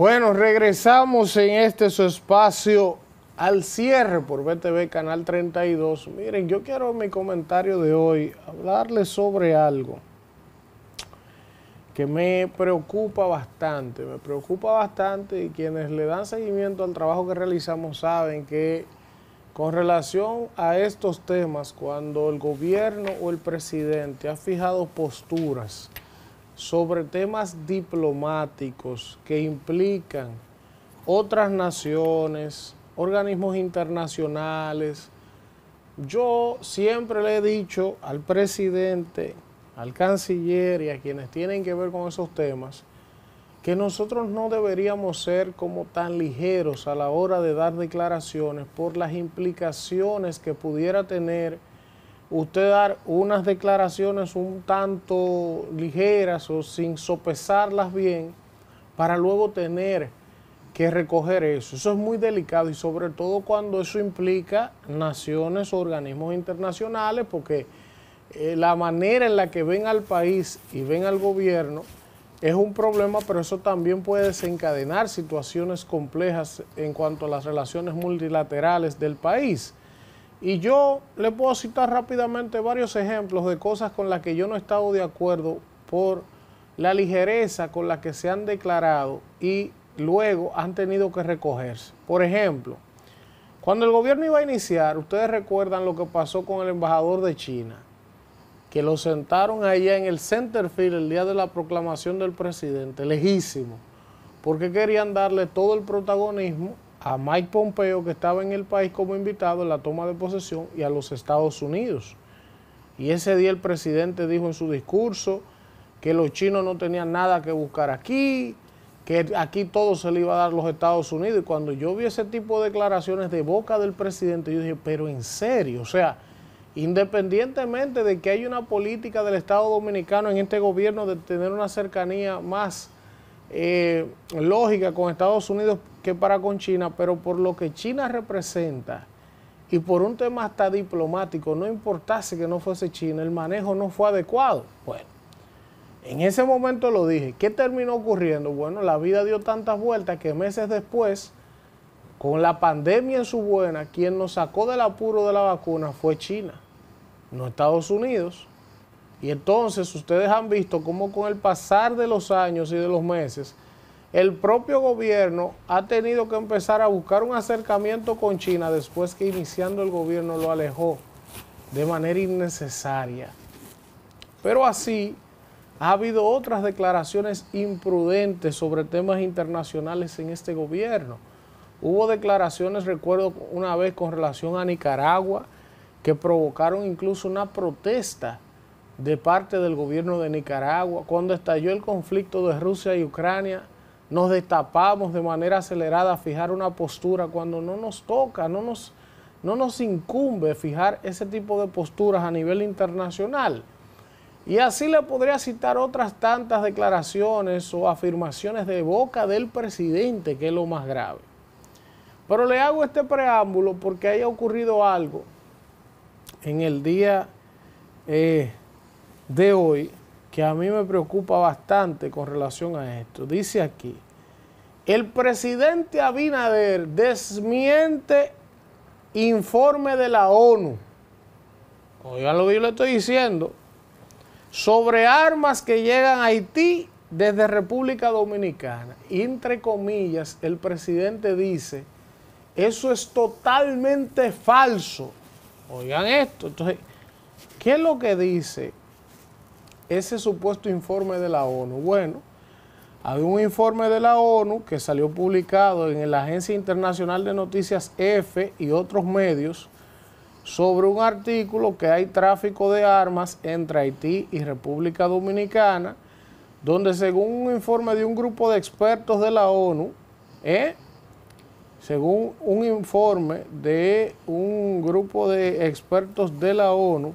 Bueno, regresamos en este su espacio al cierre por BTV Canal 32. Miren, yo quiero en mi comentario de hoy hablarles sobre algo que me preocupa bastante, me preocupa bastante y quienes le dan seguimiento al trabajo que realizamos saben que con relación a estos temas, cuando el gobierno o el presidente ha fijado posturas, sobre temas diplomáticos que implican otras naciones, organismos internacionales. Yo siempre le he dicho al presidente, al canciller y a quienes tienen que ver con esos temas, que nosotros no deberíamos ser como tan ligeros a la hora de dar declaraciones por las implicaciones que pudiera tener usted dar unas declaraciones un tanto ligeras o sin sopesarlas bien para luego tener que recoger eso. Eso es muy delicado y sobre todo cuando eso implica naciones, o organismos internacionales, porque eh, la manera en la que ven al país y ven al gobierno es un problema, pero eso también puede desencadenar situaciones complejas en cuanto a las relaciones multilaterales del país. Y yo le puedo citar rápidamente varios ejemplos de cosas con las que yo no he estado de acuerdo por la ligereza con la que se han declarado y luego han tenido que recogerse. Por ejemplo, cuando el gobierno iba a iniciar, ustedes recuerdan lo que pasó con el embajador de China, que lo sentaron allá en el centerfield el día de la proclamación del presidente, lejísimo, porque querían darle todo el protagonismo a Mike Pompeo, que estaba en el país como invitado en la toma de posesión, y a los Estados Unidos. Y ese día el presidente dijo en su discurso que los chinos no tenían nada que buscar aquí, que aquí todo se le iba a dar a los Estados Unidos. Y cuando yo vi ese tipo de declaraciones de boca del presidente, yo dije, pero en serio, o sea, independientemente de que hay una política del Estado Dominicano en este gobierno de tener una cercanía más eh, lógica con Estados Unidos que para con China, pero por lo que China representa y por un tema hasta diplomático, no importase que no fuese China, el manejo no fue adecuado. Bueno, en ese momento lo dije. ¿Qué terminó ocurriendo? Bueno, la vida dio tantas vueltas que meses después, con la pandemia en su buena, quien nos sacó del apuro de la vacuna fue China, no Estados Unidos. Y entonces ustedes han visto cómo con el pasar de los años y de los meses, el propio gobierno ha tenido que empezar a buscar un acercamiento con China después que iniciando el gobierno lo alejó de manera innecesaria. Pero así ha habido otras declaraciones imprudentes sobre temas internacionales en este gobierno. Hubo declaraciones, recuerdo una vez con relación a Nicaragua, que provocaron incluso una protesta de parte del gobierno de Nicaragua. Cuando estalló el conflicto de Rusia y Ucrania, nos destapamos de manera acelerada a fijar una postura cuando no nos toca, no nos, no nos incumbe fijar ese tipo de posturas a nivel internacional. Y así le podría citar otras tantas declaraciones o afirmaciones de boca del presidente, que es lo más grave. Pero le hago este preámbulo porque haya ocurrido algo en el día eh, de hoy que a mí me preocupa bastante con relación a esto. Dice aquí, el presidente Abinader desmiente informe de la ONU. Oigan lo que yo le estoy diciendo. Sobre armas que llegan a Haití desde República Dominicana. entre comillas, el presidente dice, eso es totalmente falso. Oigan esto. Entonces, ¿qué es lo que dice ese supuesto informe de la ONU? Bueno, hay un informe de la ONU que salió publicado en la Agencia Internacional de Noticias F y otros medios sobre un artículo que hay tráfico de armas entre Haití y República Dominicana, donde según un informe de un grupo de expertos de la ONU, ¿eh? según un informe de un grupo de expertos de la ONU,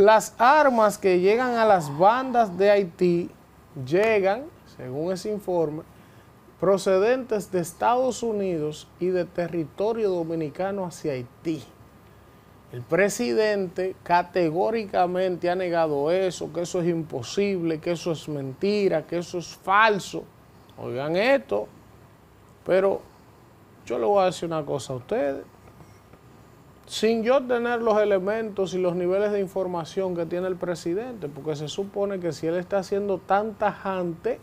las armas que llegan a las bandas de Haití llegan, según ese informe, procedentes de Estados Unidos y de territorio dominicano hacia Haití. El presidente categóricamente ha negado eso, que eso es imposible, que eso es mentira, que eso es falso. Oigan esto, pero yo le voy a decir una cosa a ustedes sin yo tener los elementos y los niveles de información que tiene el presidente, porque se supone que si él está siendo tan tajante,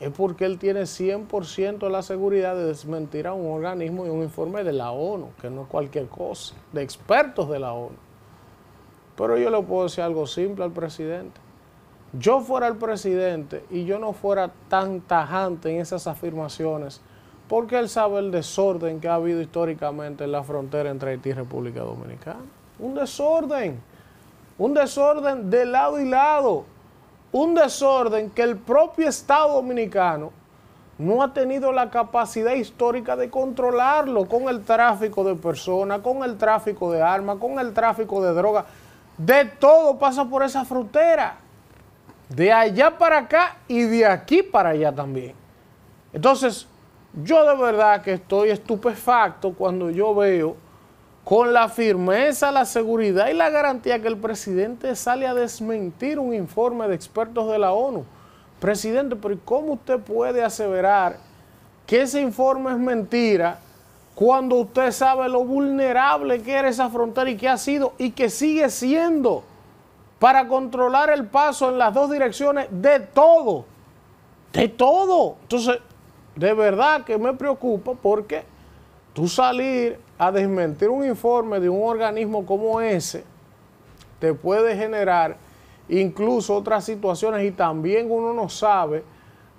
es porque él tiene 100% la seguridad de desmentir a un organismo y un informe de la ONU, que no es cualquier cosa, de expertos de la ONU. Pero yo le puedo decir algo simple al presidente. Yo fuera el presidente y yo no fuera tan tajante en esas afirmaciones, porque él sabe el desorden que ha habido históricamente en la frontera entre Haití y República Dominicana. Un desorden, un desorden de lado y lado, un desorden que el propio Estado Dominicano no ha tenido la capacidad histórica de controlarlo con el tráfico de personas, con el tráfico de armas, con el tráfico de drogas. De todo pasa por esa frontera. De allá para acá y de aquí para allá también. Entonces, yo de verdad que estoy estupefacto cuando yo veo con la firmeza, la seguridad y la garantía que el presidente sale a desmentir un informe de expertos de la ONU. Presidente, pero ¿cómo usted puede aseverar que ese informe es mentira cuando usted sabe lo vulnerable que era esa frontera y que ha sido y que sigue siendo para controlar el paso en las dos direcciones de todo? De todo. Entonces, de verdad que me preocupa porque tú salir a desmentir un informe de un organismo como ese te puede generar incluso otras situaciones y también uno no sabe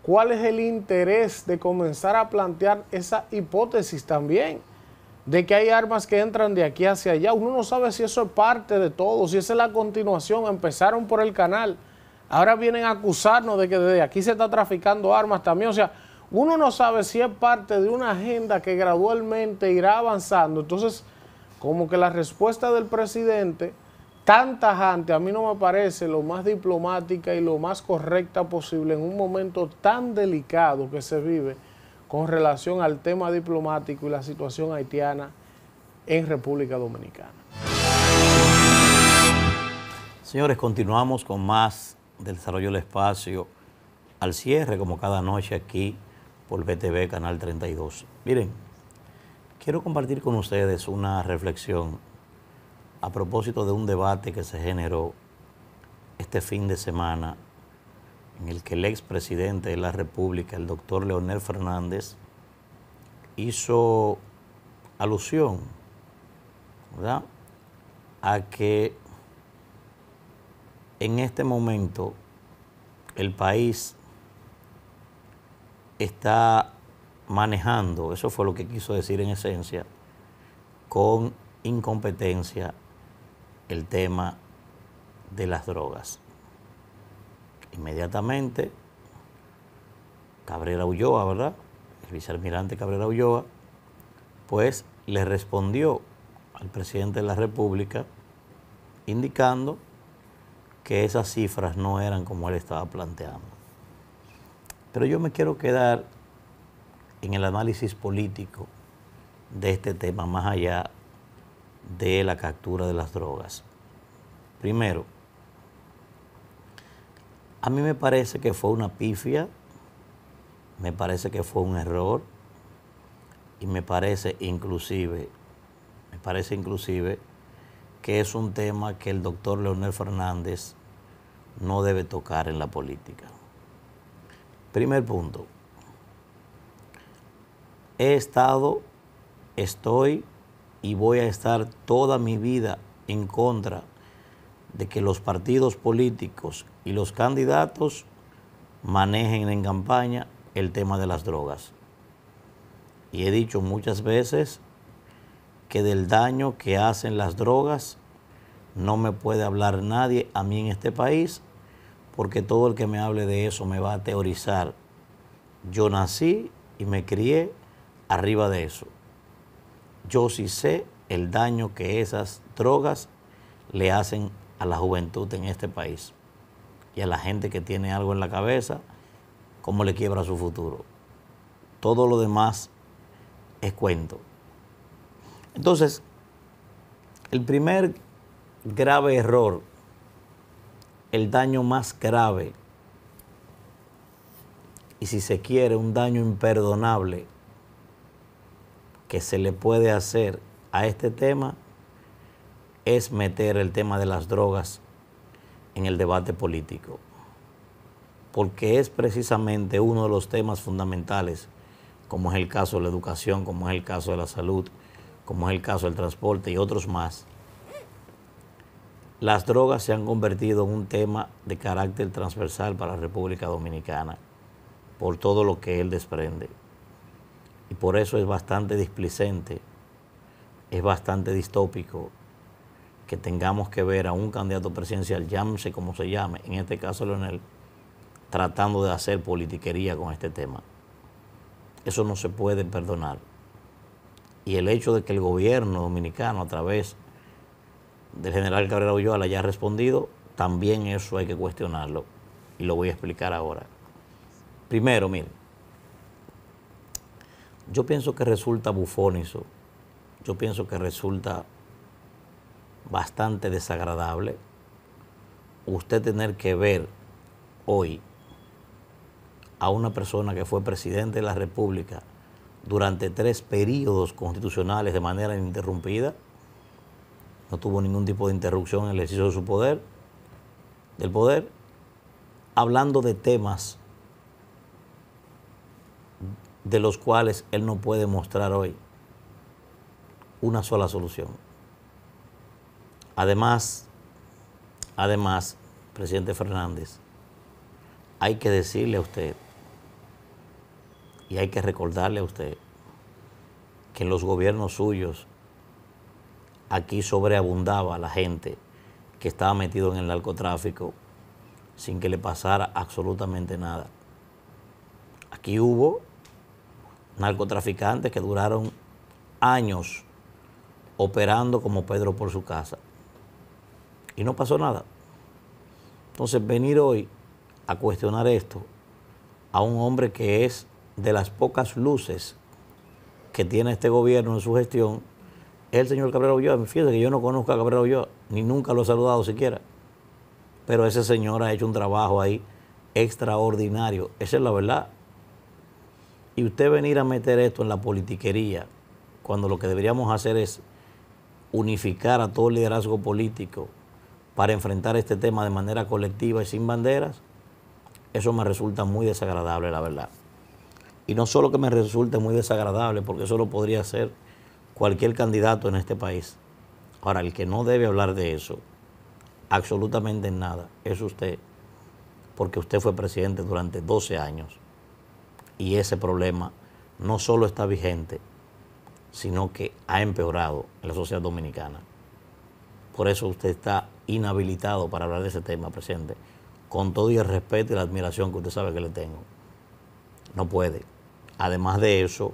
cuál es el interés de comenzar a plantear esa hipótesis también de que hay armas que entran de aquí hacia allá. Uno no sabe si eso es parte de todo, si esa es la continuación. Empezaron por el canal, ahora vienen a acusarnos de que desde aquí se está traficando armas también. O sea, uno no sabe si es parte de una agenda que gradualmente irá avanzando. Entonces, como que la respuesta del presidente, tan tajante, a mí no me parece lo más diplomática y lo más correcta posible en un momento tan delicado que se vive con relación al tema diplomático y la situación haitiana en República Dominicana. Señores, continuamos con más del desarrollo del espacio al cierre, como cada noche aquí por BTV Canal 32. Miren, quiero compartir con ustedes una reflexión a propósito de un debate que se generó este fin de semana en el que el expresidente de la República, el doctor Leonel Fernández, hizo alusión ¿verdad? a que en este momento el país está manejando, eso fue lo que quiso decir en esencia, con incompetencia el tema de las drogas. Inmediatamente, Cabrera Ulloa, ¿verdad? El vicealmirante Cabrera Ulloa, pues le respondió al presidente de la República indicando que esas cifras no eran como él estaba planteando. Pero yo me quiero quedar en el análisis político de este tema, más allá de la captura de las drogas. Primero, a mí me parece que fue una pifia, me parece que fue un error y me parece inclusive, me parece inclusive que es un tema que el doctor Leonel Fernández no debe tocar en la política. Primer punto. He estado, estoy y voy a estar toda mi vida en contra de que los partidos políticos y los candidatos manejen en campaña el tema de las drogas. Y he dicho muchas veces que del daño que hacen las drogas no me puede hablar nadie a mí en este país porque todo el que me hable de eso me va a teorizar. Yo nací y me crié arriba de eso. Yo sí sé el daño que esas drogas le hacen a la juventud en este país y a la gente que tiene algo en la cabeza, cómo le quiebra su futuro. Todo lo demás es cuento. Entonces, el primer grave error el daño más grave y si se quiere un daño imperdonable que se le puede hacer a este tema es meter el tema de las drogas en el debate político, porque es precisamente uno de los temas fundamentales, como es el caso de la educación, como es el caso de la salud, como es el caso del transporte y otros más, las drogas se han convertido en un tema de carácter transversal para la República Dominicana, por todo lo que él desprende. Y por eso es bastante displicente, es bastante distópico que tengamos que ver a un candidato presidencial, llámese como se llame, en este caso Leonel, tratando de hacer politiquería con este tema. Eso no se puede perdonar. Y el hecho de que el gobierno dominicano, a través del general Cabrera Ulloa ya ha respondido, también eso hay que cuestionarlo y lo voy a explicar ahora. Primero, mire, yo pienso que resulta bufónico... yo pienso que resulta bastante desagradable usted tener que ver hoy a una persona que fue presidente de la República durante tres periodos constitucionales de manera ininterrumpida, no tuvo ningún tipo de interrupción en el ejercicio de su poder, del poder, hablando de temas de los cuales él no puede mostrar hoy una sola solución. Además, además, presidente Fernández, hay que decirle a usted y hay que recordarle a usted que en los gobiernos suyos aquí sobreabundaba la gente que estaba metido en el narcotráfico sin que le pasara absolutamente nada. Aquí hubo narcotraficantes que duraron años operando como Pedro por su casa. Y no pasó nada. Entonces venir hoy a cuestionar esto a un hombre que es de las pocas luces que tiene este gobierno en su gestión, el señor Cabrera Ulloa. Fíjese que yo no conozco a Cabrera Ulloa, ni nunca lo he saludado siquiera. Pero ese señor ha hecho un trabajo ahí extraordinario. Esa es la verdad. Y usted venir a meter esto en la politiquería, cuando lo que deberíamos hacer es unificar a todo el liderazgo político para enfrentar este tema de manera colectiva y sin banderas, eso me resulta muy desagradable, la verdad. Y no solo que me resulte muy desagradable, porque eso lo podría hacer cualquier candidato en este país. Ahora, el que no debe hablar de eso, absolutamente nada, es usted, porque usted fue presidente durante 12 años y ese problema no solo está vigente, sino que ha empeorado en la sociedad dominicana. Por eso usted está inhabilitado para hablar de ese tema, presidente, con todo y el respeto y la admiración que usted sabe que le tengo. No puede. Además de eso,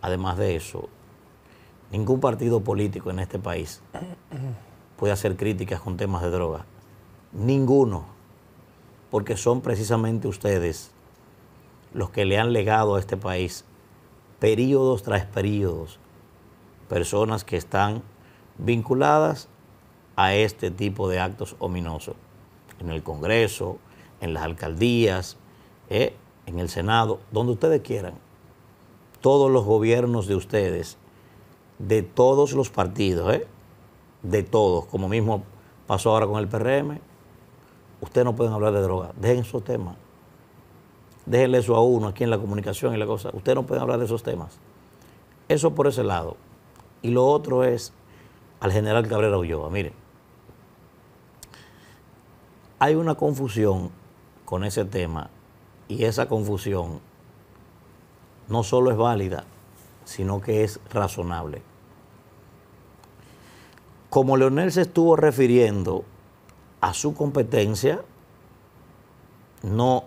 además de eso, Ningún partido político en este país puede hacer críticas con temas de droga. Ninguno. Porque son precisamente ustedes los que le han legado a este país periodos tras periodos personas que están vinculadas a este tipo de actos ominosos. En el Congreso, en las alcaldías, eh, en el Senado, donde ustedes quieran. Todos los gobiernos de ustedes de todos los partidos, ¿eh? de todos, como mismo pasó ahora con el PRM, ustedes no pueden hablar de droga, dejen esos temas, déjenle eso a uno aquí en la comunicación y la cosa, ustedes no pueden hablar de esos temas. Eso por ese lado. Y lo otro es al general Cabrera Ulloa, mire, hay una confusión con ese tema y esa confusión no solo es válida, sino que es razonable. Como Leonel se estuvo refiriendo a su competencia, no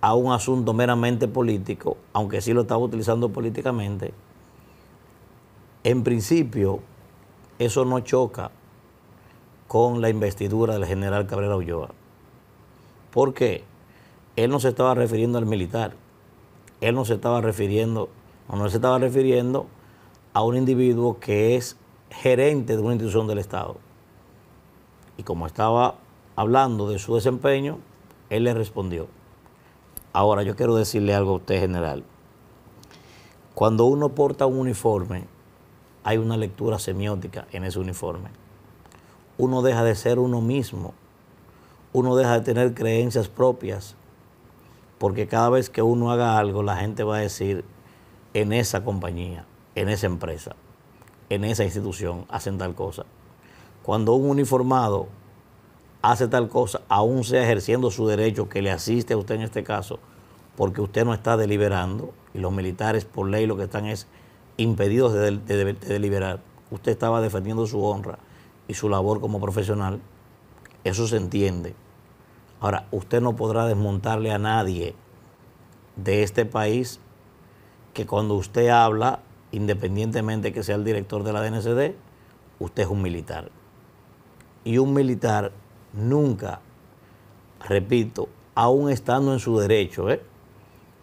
a un asunto meramente político, aunque sí lo estaba utilizando políticamente, en principio eso no choca con la investidura del general Cabrera Ulloa. ¿Por qué? Él no se estaba refiriendo al militar, él no se estaba refiriendo él se estaba refiriendo a un individuo que es gerente de una institución del Estado. Y como estaba hablando de su desempeño, él le respondió. Ahora yo quiero decirle algo a usted general. Cuando uno porta un uniforme, hay una lectura semiótica en ese uniforme. Uno deja de ser uno mismo. Uno deja de tener creencias propias. Porque cada vez que uno haga algo, la gente va a decir, en esa compañía, en esa empresa, en esa institución, hacen tal cosa. Cuando un uniformado hace tal cosa, aún sea ejerciendo su derecho que le asiste a usted en este caso, porque usted no está deliberando, y los militares por ley lo que están es impedidos de, de deliberar. Usted estaba defendiendo su honra y su labor como profesional, eso se entiende. Ahora, usted no podrá desmontarle a nadie de este país que cuando usted habla, independientemente que sea el director de la DNCD, usted es un militar. Y un militar nunca, repito, aún estando en su derecho, ¿eh?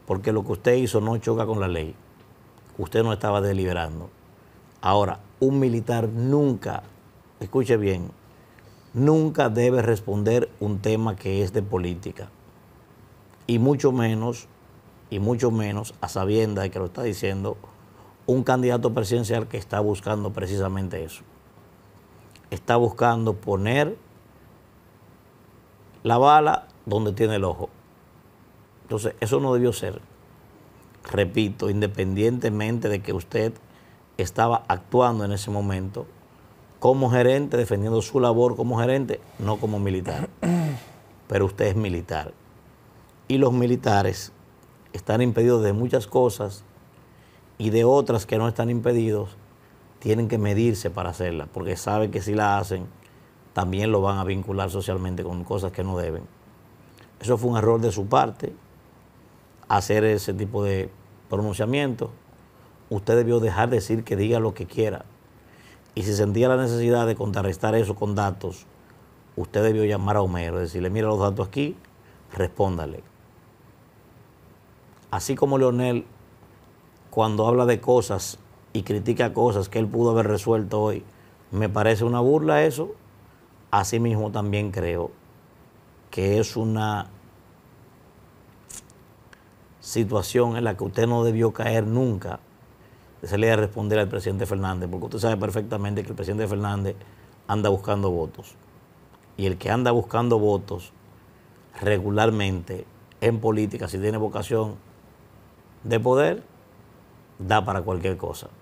porque lo que usted hizo no choca con la ley, usted no estaba deliberando. Ahora, un militar nunca, escuche bien, nunca debe responder un tema que es de política, y mucho menos y mucho menos a sabienda de que lo está diciendo un candidato presidencial que está buscando precisamente eso. Está buscando poner la bala donde tiene el ojo. Entonces, eso no debió ser. Repito, independientemente de que usted estaba actuando en ese momento como gerente, defendiendo su labor como gerente, no como militar. Pero usted es militar. Y los militares están impedidos de muchas cosas y de otras que no están impedidos, tienen que medirse para hacerlas, porque saben que si la hacen, también lo van a vincular socialmente con cosas que no deben. Eso fue un error de su parte, hacer ese tipo de pronunciamiento. Usted debió dejar de decir que diga lo que quiera. Y si sentía la necesidad de contrarrestar eso con datos, usted debió llamar a Homero, decirle, mira los datos aquí, respóndale así como Leonel, cuando habla de cosas y critica cosas que él pudo haber resuelto hoy, me parece una burla eso, asimismo también creo que es una situación en la que usted no debió caer nunca de salir a responder al presidente Fernández, porque usted sabe perfectamente que el presidente Fernández anda buscando votos. Y el que anda buscando votos regularmente en política, si tiene vocación, de poder da para cualquier cosa.